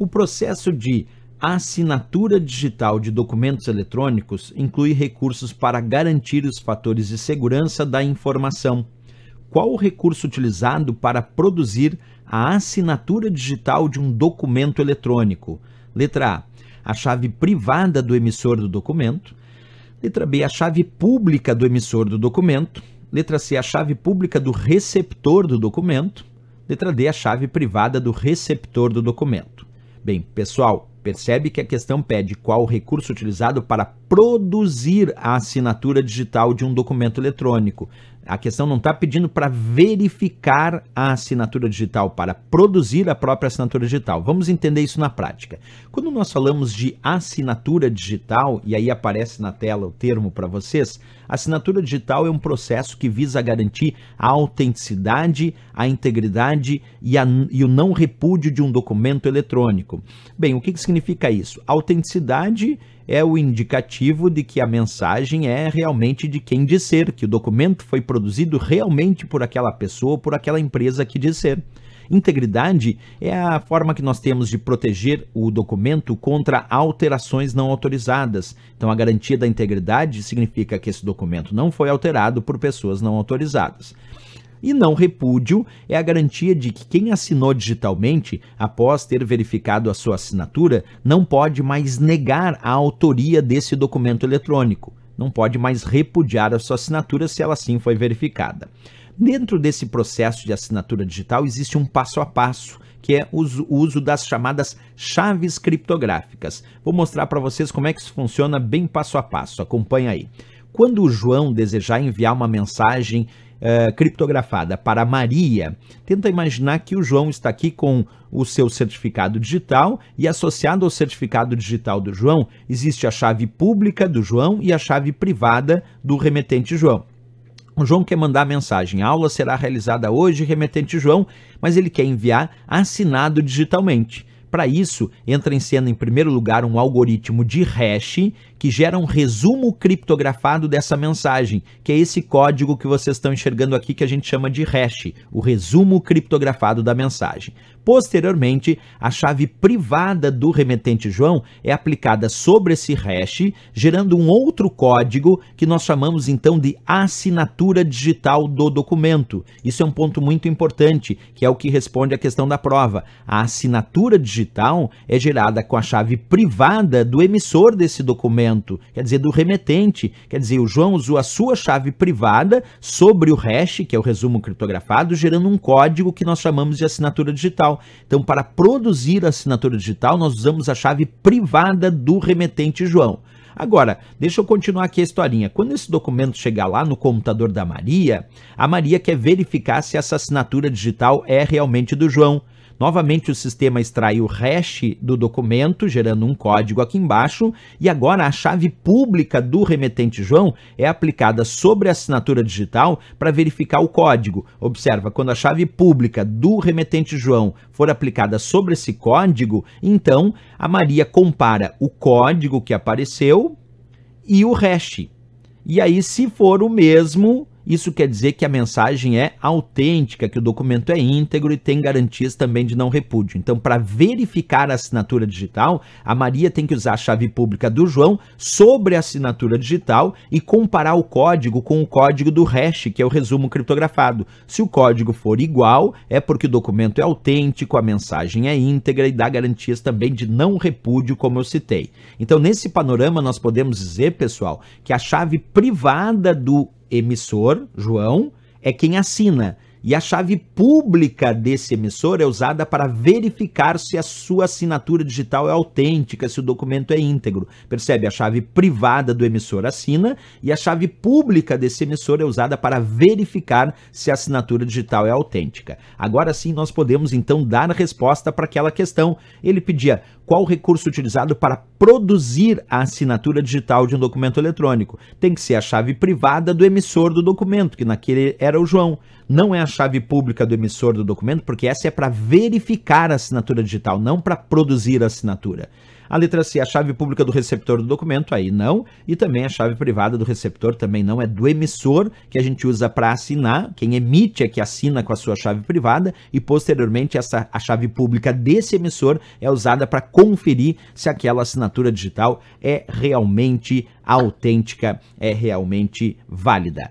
O processo de assinatura digital de documentos eletrônicos inclui recursos para garantir os fatores de segurança da informação. Qual o recurso utilizado para produzir a assinatura digital de um documento eletrônico? Letra A. A chave privada do emissor do documento. Letra B. A chave pública do emissor do documento. Letra C. A chave pública do receptor do documento. Letra D. A chave privada do receptor do documento. Bem, pessoal, percebe que a questão pede qual o recurso utilizado para produzir a assinatura digital de um documento eletrônico. A questão não está pedindo para verificar a assinatura digital, para produzir a própria assinatura digital. Vamos entender isso na prática. Quando nós falamos de assinatura digital, e aí aparece na tela o termo para vocês, assinatura digital é um processo que visa garantir a autenticidade, a integridade e, a, e o não repúdio de um documento eletrônico. Bem, o que, que significa isso? autenticidade é o indicativo de que a mensagem é realmente de quem disser, que o documento foi produzido realmente por aquela pessoa, por aquela empresa que disser. Integridade é a forma que nós temos de proteger o documento contra alterações não autorizadas. Então, a garantia da integridade significa que esse documento não foi alterado por pessoas não autorizadas. E não repúdio é a garantia de que quem assinou digitalmente, após ter verificado a sua assinatura, não pode mais negar a autoria desse documento eletrônico, não pode mais repudiar a sua assinatura se ela sim foi verificada. Dentro desse processo de assinatura digital existe um passo a passo que é o uso das chamadas chaves criptográficas. Vou mostrar para vocês como é que isso funciona bem passo a passo. Acompanha aí. Quando o João desejar enviar uma mensagem é, criptografada para Maria, tenta imaginar que o João está aqui com o seu certificado digital e associado ao certificado digital do João existe a chave pública do João e a chave privada do remetente João. O João quer mandar a mensagem. A aula será realizada hoje, remetente João, mas ele quer enviar assinado digitalmente. Para isso, entra em cena, em primeiro lugar, um algoritmo de hash que gera um resumo criptografado dessa mensagem, que é esse código que vocês estão enxergando aqui que a gente chama de hash, o resumo criptografado da mensagem. Posteriormente, a chave privada do remetente João é aplicada sobre esse hash, gerando um outro código que nós chamamos então de assinatura digital do documento. Isso é um ponto muito importante, que é o que responde à questão da prova. A assinatura digital digital é gerada com a chave privada do emissor desse documento, quer dizer, do remetente. Quer dizer, o João usou a sua chave privada sobre o hash, que é o resumo criptografado, gerando um código que nós chamamos de assinatura digital. Então, para produzir a assinatura digital, nós usamos a chave privada do remetente João. Agora, deixa eu continuar aqui a historinha. Quando esse documento chegar lá no computador da Maria, a Maria quer verificar se essa assinatura digital é realmente do João. Novamente, o sistema extrai o hash do documento, gerando um código aqui embaixo, e agora a chave pública do remetente João é aplicada sobre a assinatura digital para verificar o código. Observa, quando a chave pública do remetente João for aplicada sobre esse código, então a Maria compara o código que apareceu e o hash. E aí, se for o mesmo, isso quer dizer que a mensagem é autêntica, que o documento é íntegro e tem garantias também de não repúdio. Então, para verificar a assinatura digital, a Maria tem que usar a chave pública do João sobre a assinatura digital e comparar o código com o código do hash, que é o resumo criptografado. Se o código for igual, é porque o documento é autêntico, a mensagem é íntegra e dá garantias também de não repúdio, como eu citei. Então, nesse panorama, nós podemos dizer, pessoal, que a chave privada do emissor, João, é quem assina. E a chave pública desse emissor é usada para verificar se a sua assinatura digital é autêntica, se o documento é íntegro. Percebe? A chave privada do emissor assina e a chave pública desse emissor é usada para verificar se a assinatura digital é autêntica. Agora sim, nós podemos então dar a resposta para aquela questão. Ele pedia qual recurso utilizado para produzir a assinatura digital de um documento eletrônico. Tem que ser a chave privada do emissor do documento, que naquele era o João. Não é a chave pública do emissor do documento, porque essa é para verificar a assinatura digital, não para produzir a assinatura. A letra C, a chave pública do receptor do documento, aí não. E também a chave privada do receptor também não. É do emissor que a gente usa para assinar. Quem emite é que assina com a sua chave privada. E posteriormente, essa, a chave pública desse emissor é usada para conferir se aquela assinatura digital é realmente autêntica, é realmente válida.